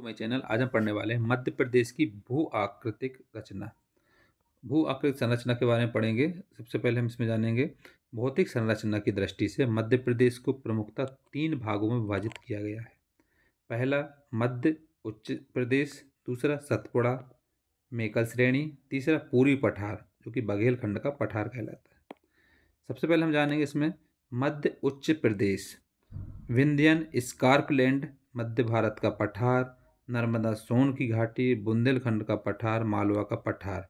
to my channel आज हम पढ़ने वाले हैं मध्य प्रदेश की भू आकृतिक रचना भू आकृतिक संरचना के बारे में पढ़ेंगे सबसे पहले हम इसमें जानेंगे भौतिक संरचना की दृष्टि से मध्य प्रदेश को प्रमुखता तीन भागों में विभाजित किया गया है पहला मध्य उच्च प्रदेश दूसरा सतपुड़ा मेकल श्रेणी तीसरा पूर्वी पठार जो कि बघेल खंड का पठार कहलाता है सबसे पहले हम जानेंगे इसमें मध्य उच्च प्रदेश विंध्यन स्कार्पलैंड मध्य भारत का पठार नर्मदा सोन की घाटी बुंदेलखंड का पठार मालवा का पठार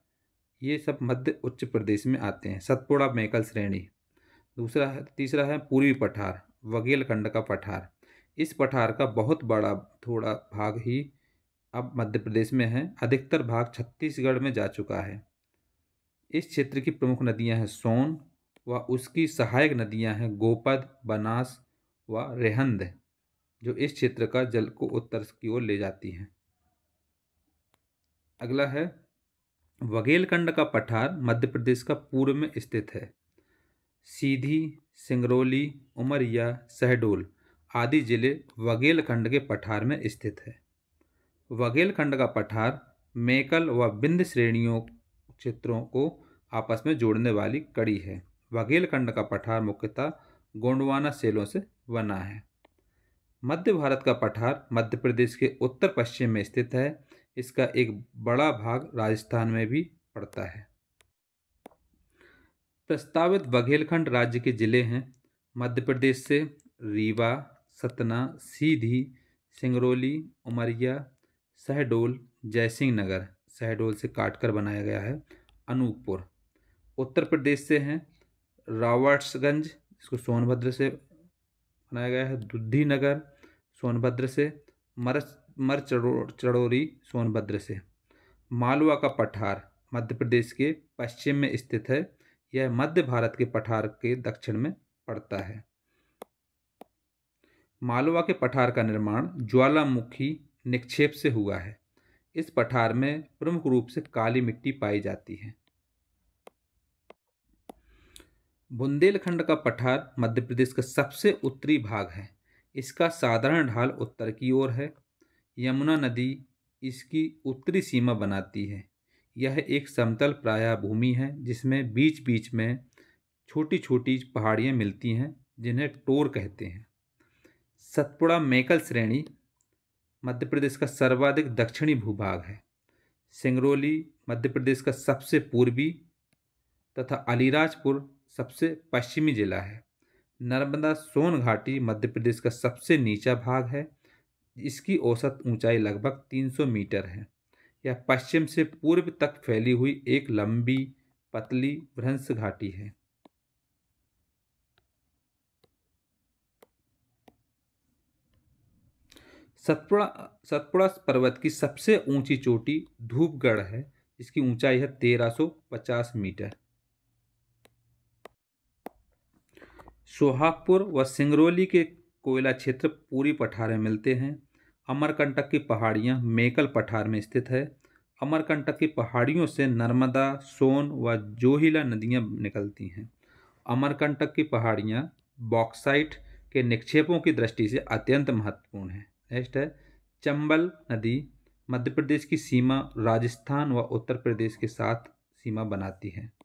ये सब मध्य उच्च प्रदेश में आते हैं सतपुड़ा मेकल श्रेणी दूसरा है तीसरा है पूर्वी पठार वगेलखंड का पठार इस पठार का बहुत बड़ा थोड़ा भाग ही अब मध्य प्रदेश में है अधिकतर भाग छत्तीसगढ़ में जा चुका है इस क्षेत्र की प्रमुख नदियां हैं सोन व उसकी सहायक नदियां हैं गोपद बनास व रेहंद जो इस क्षेत्र का जल को उत्तर की ओर ले जाती है अगला है वघेलखंड का पठार मध्य प्रदेश का पूर्व में स्थित है सीधी सिंगरौली उमरिया शहडोल आदि जिले वघेलखंड के पठार में स्थित है वघेलखंड का पठार मेकल व बिंद श्रेणियों क्षेत्रों को आपस में जोड़ने वाली कड़ी है वघेलखंड का पठार मुख्यतः गोंडवाना सेलों से बना है मध्य भारत का पठार मध्य प्रदेश के उत्तर पश्चिम में स्थित है इसका एक बड़ा भाग राजस्थान में भी पड़ता है प्रस्तावित बघेलखंड राज्य के जिले हैं मध्य प्रदेश से रीवा सतना सीधी सिंगरौली उमरिया शहडोल जयसिंह नगर शहडोल से काटकर बनाया गया है अनूपपुर उत्तर प्रदेश से हैं रावर्ट्सगंज इसको सोनभद्र से बनाया गया है दुद्धि नगर सोनभद्र से मर मर चड़ो सोनभद्र से मालवा का पठार मध्य प्रदेश के पश्चिम में स्थित है यह मध्य भारत के पठार के दक्षिण में पड़ता है मालवा के पठार का निर्माण ज्वालामुखी निक्षेप से हुआ है इस पठार में प्रमुख रूप से काली मिट्टी पाई जाती है बुंदेलखंड का पठार मध्य प्रदेश का सबसे उत्तरी भाग है इसका साधारण ढाल उत्तर की ओर है यमुना नदी इसकी उत्तरी सीमा बनाती है यह एक समतल प्राय भूमि है जिसमें बीच बीच में छोटी छोटी पहाड़ियाँ मिलती हैं जिन्हें टोर कहते हैं सतपुड़ा मेकल श्रेणी मध्य प्रदेश का सर्वाधिक दक्षिणी भूभाग है सिंगरौली मध्य प्रदेश का सबसे पूर्वी तथा अलीराजपुर सबसे पश्चिमी जिला है नर्मदा सोन घाटी मध्य प्रदेश का सबसे नीचा भाग है इसकी औसत ऊंचाई लगभग 300 मीटर है यह पश्चिम से पूर्व तक फैली हुई एक लंबी पतली भ्रंश घाटी है सतपुड़ा सतपुड़ा पर्वत की सबसे ऊंची चोटी धूपगढ़ है इसकी ऊंचाई है 1350 मीटर सोहागपुर व सिंगरौली के कोयला क्षेत्र पूरी पठार में मिलते हैं अमरकंटक की पहाड़ियाँ मेकल पठार में स्थित है अमरकंटक की पहाड़ियों से नर्मदा सोन व जोहिला नदियाँ निकलती हैं अमरकंटक की पहाड़ियाँ बॉक्साइट के निक्षेपों की दृष्टि से अत्यंत महत्वपूर्ण है नेक्स्ट है चंबल नदी मध्य प्रदेश की सीमा राजस्थान व उत्तर प्रदेश के साथ सीमा बनाती है